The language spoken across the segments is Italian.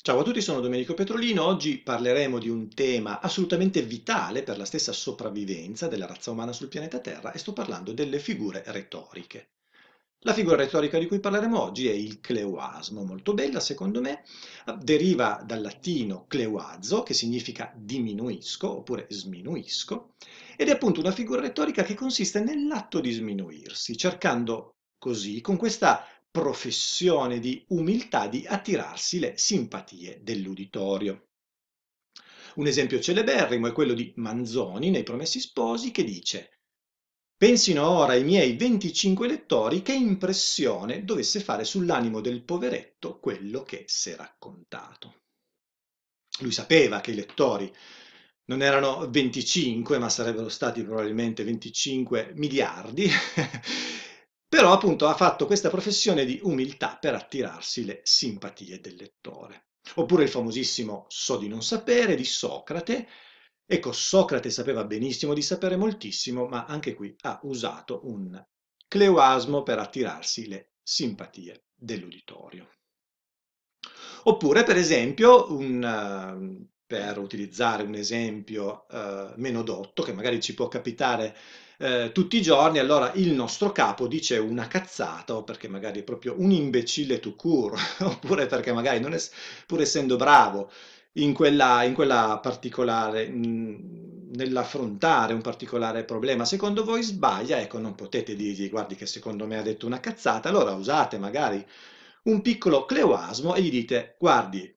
Ciao a tutti, sono Domenico Petrolino. Oggi parleremo di un tema assolutamente vitale per la stessa sopravvivenza della razza umana sul pianeta Terra e sto parlando delle figure retoriche. La figura retorica di cui parleremo oggi è il cleuasmo, molto bella secondo me, deriva dal latino cleuazzo, che significa diminuisco oppure sminuisco, ed è appunto una figura retorica che consiste nell'atto di sminuirsi, cercando così, con questa professione di umiltà di attirarsi le simpatie dell'uditorio. Un esempio celeberrimo è quello di Manzoni nei Promessi Sposi che dice Pensino ora ai miei 25 lettori che impressione dovesse fare sull'animo del poveretto quello che si è raccontato. Lui sapeva che i lettori non erano 25, ma sarebbero stati probabilmente 25 miliardi però appunto ha fatto questa professione di umiltà per attirarsi le simpatie del lettore. Oppure il famosissimo so di non sapere di Socrate. Ecco, Socrate sapeva benissimo di sapere moltissimo, ma anche qui ha usato un cleuasmo per attirarsi le simpatie dell'uditorio. Oppure, per esempio, un, ehm, per utilizzare un esempio eh, meno dotto, che magari ci può capitare eh, tutti i giorni, allora il nostro capo dice una cazzata o perché magari è proprio un imbecille to cure, oppure perché magari non è, pur essendo bravo in quella, in quella particolare, mh, nell'affrontare un particolare problema, secondo voi sbaglia, ecco non potete dirgli guardi che secondo me ha detto una cazzata, allora usate magari un piccolo cleuasmo e gli dite guardi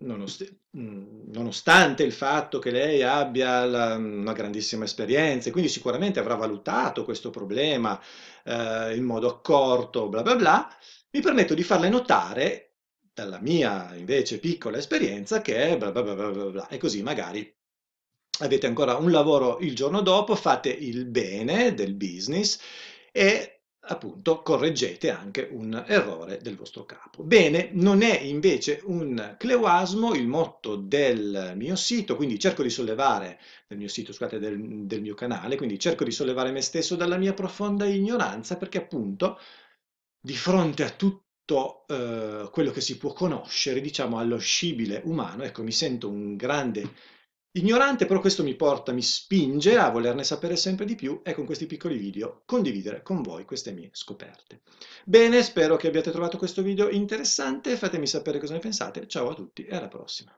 nonost- nonostante il fatto che lei abbia la, una grandissima esperienza e quindi sicuramente avrà valutato questo problema eh, in modo accorto, bla bla bla, mi permetto di farle notare dalla mia invece piccola esperienza che bla bla bla bla bla e così magari avete ancora un lavoro il giorno dopo, fate il bene del business e appunto correggete anche un errore del vostro capo. Bene, non è invece un cleuasmo il motto del mio sito, quindi cerco di sollevare, del mio sito, scusate, del, del mio canale, quindi cerco di sollevare me stesso dalla mia profonda ignoranza perché appunto di fronte a tutto eh, quello che si può conoscere, diciamo allo scibile umano, ecco mi sento un grande Ignorante, però questo mi porta, mi spinge a volerne sapere sempre di più e con questi piccoli video condividere con voi queste mie scoperte. Bene, spero che abbiate trovato questo video interessante, fatemi sapere cosa ne pensate, ciao a tutti e alla prossima.